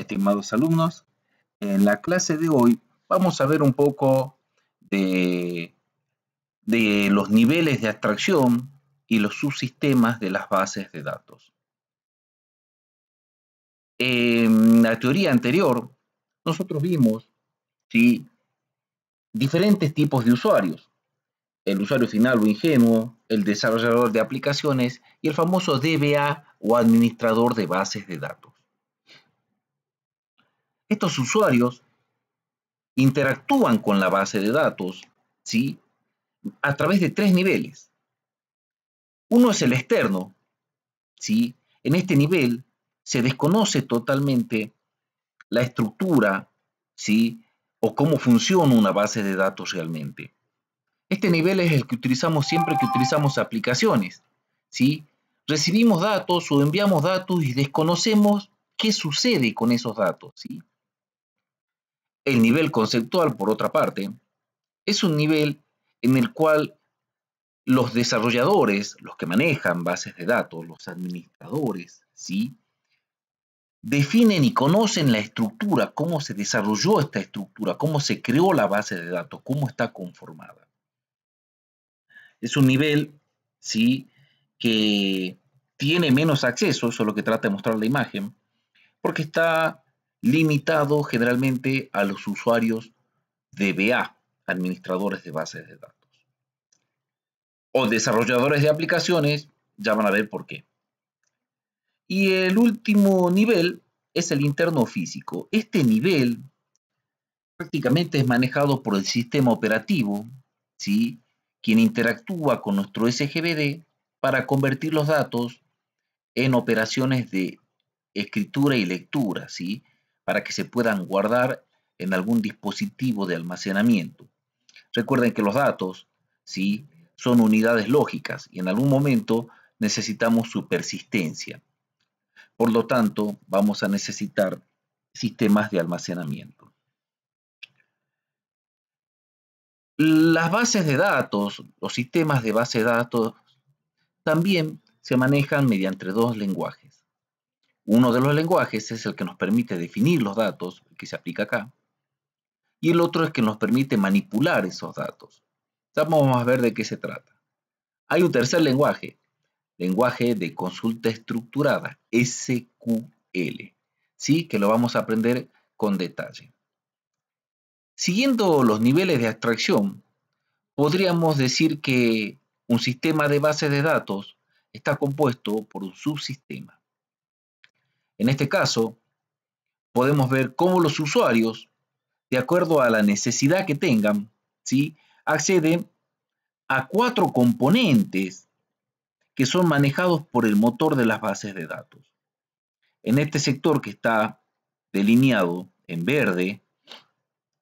estimados alumnos. En la clase de hoy vamos a ver un poco de, los niveles de abstracción y los subsistemas de las bases de datos. En la teoría anterior, nosotros vimos diferentes tipos de usuarios. El usuario final o ingenuo, el desarrollador de aplicaciones y el famoso DBA o administrador de bases de datos. Estos usuarios interactúan con la base de datos, ¿sí? A través de tres niveles. Uno es el externo, ¿sí? En este nivel se desconoce totalmente la estructura, ¿sí? O cómo funciona una base de datos realmente. Este nivel es el que utilizamos siempre que utilizamos aplicaciones, ¿sí? Recibimos datos o enviamos datos y desconocemos qué sucede con esos datos, ¿sí? El nivel conceptual, por otra parte, es un nivel en el cual los desarrolladores, los que manejan bases de datos, los administradores, ¿sí? definen y conocen la estructura, cómo se desarrolló esta estructura, cómo se creó la base de datos, cómo está conformada. Es un nivel ¿sí? que tiene menos acceso, eso es lo que trata de mostrar la imagen, porque está limitado generalmente a los usuarios de BA, administradores de bases de datos. O desarrolladores de aplicaciones, ya van a ver por qué. Y el último nivel es el interno físico. Este nivel prácticamente es manejado por el sistema operativo, ¿sí? quien interactúa con nuestro SGBD para convertir los datos en operaciones de escritura y lectura, ¿sí? para que se puedan guardar en algún dispositivo de almacenamiento. Recuerden que los datos, ¿sí? son unidades lógicas y en algún momento necesitamos su persistencia. Por lo tanto, vamos a necesitar sistemas de almacenamiento. Las bases de datos, los sistemas de base de datos, también se manejan mediante dos lenguajes. Uno de los lenguajes es el que nos permite definir los datos, que se aplica acá, y el otro es que nos permite manipular esos datos. vamos a ver de qué se trata. Hay un tercer lenguaje, lenguaje de consulta estructurada, SQL, ¿sí? que lo vamos a aprender con detalle. Siguiendo los niveles de abstracción, podríamos decir que un sistema de bases de datos está compuesto por un subsistema en este caso, podemos ver cómo los usuarios, de acuerdo a la necesidad que tengan, ¿sí? acceden a cuatro componentes que son manejados por el motor de las bases de datos. En este sector que está delineado en verde,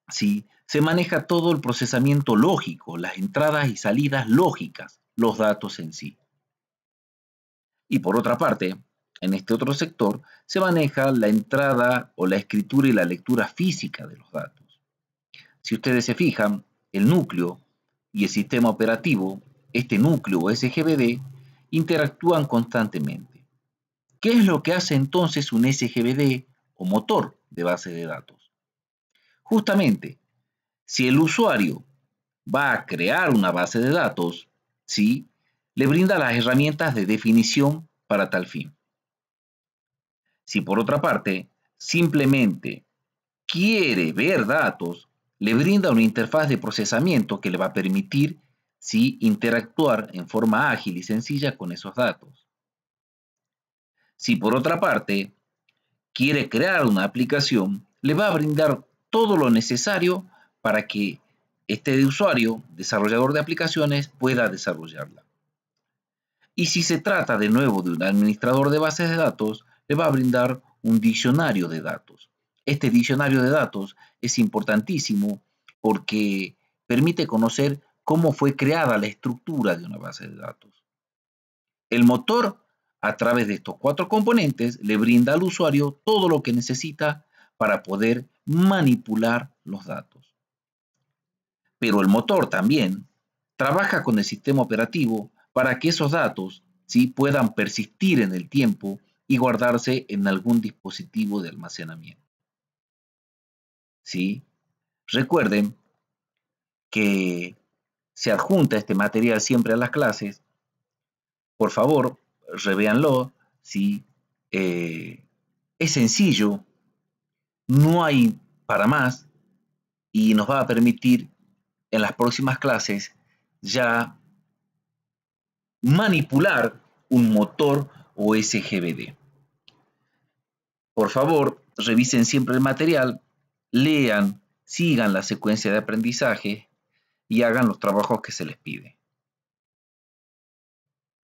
¿sí? se maneja todo el procesamiento lógico, las entradas y salidas lógicas, los datos en sí. Y por otra parte, en este otro sector se maneja la entrada o la escritura y la lectura física de los datos. Si ustedes se fijan, el núcleo y el sistema operativo, este núcleo o SGBD, interactúan constantemente. ¿Qué es lo que hace entonces un SGBD o motor de base de datos? Justamente, si el usuario va a crear una base de datos, ¿sí? le brinda las herramientas de definición para tal fin. Si por otra parte, simplemente quiere ver datos, le brinda una interfaz de procesamiento que le va a permitir interactuar en forma ágil y sencilla con esos datos. Si por otra parte quiere crear una aplicación, le va a brindar todo lo necesario para que este usuario, desarrollador de aplicaciones, pueda desarrollarla. Y si se trata de nuevo de un administrador de bases de datos, le va a brindar un diccionario de datos. Este diccionario de datos es importantísimo porque permite conocer cómo fue creada la estructura de una base de datos. El motor, a través de estos cuatro componentes, le brinda al usuario todo lo que necesita para poder manipular los datos. Pero el motor también trabaja con el sistema operativo para que esos datos ¿sí? puedan persistir en el tiempo y guardarse en algún dispositivo de almacenamiento. ¿Sí? Recuerden que se adjunta este material siempre a las clases. Por favor, revéanlo. ¿sí? Eh, es sencillo, no hay para más y nos va a permitir en las próximas clases ya manipular un motor o SGBD. Por favor, revisen siempre el material, lean, sigan la secuencia de aprendizaje y hagan los trabajos que se les pide.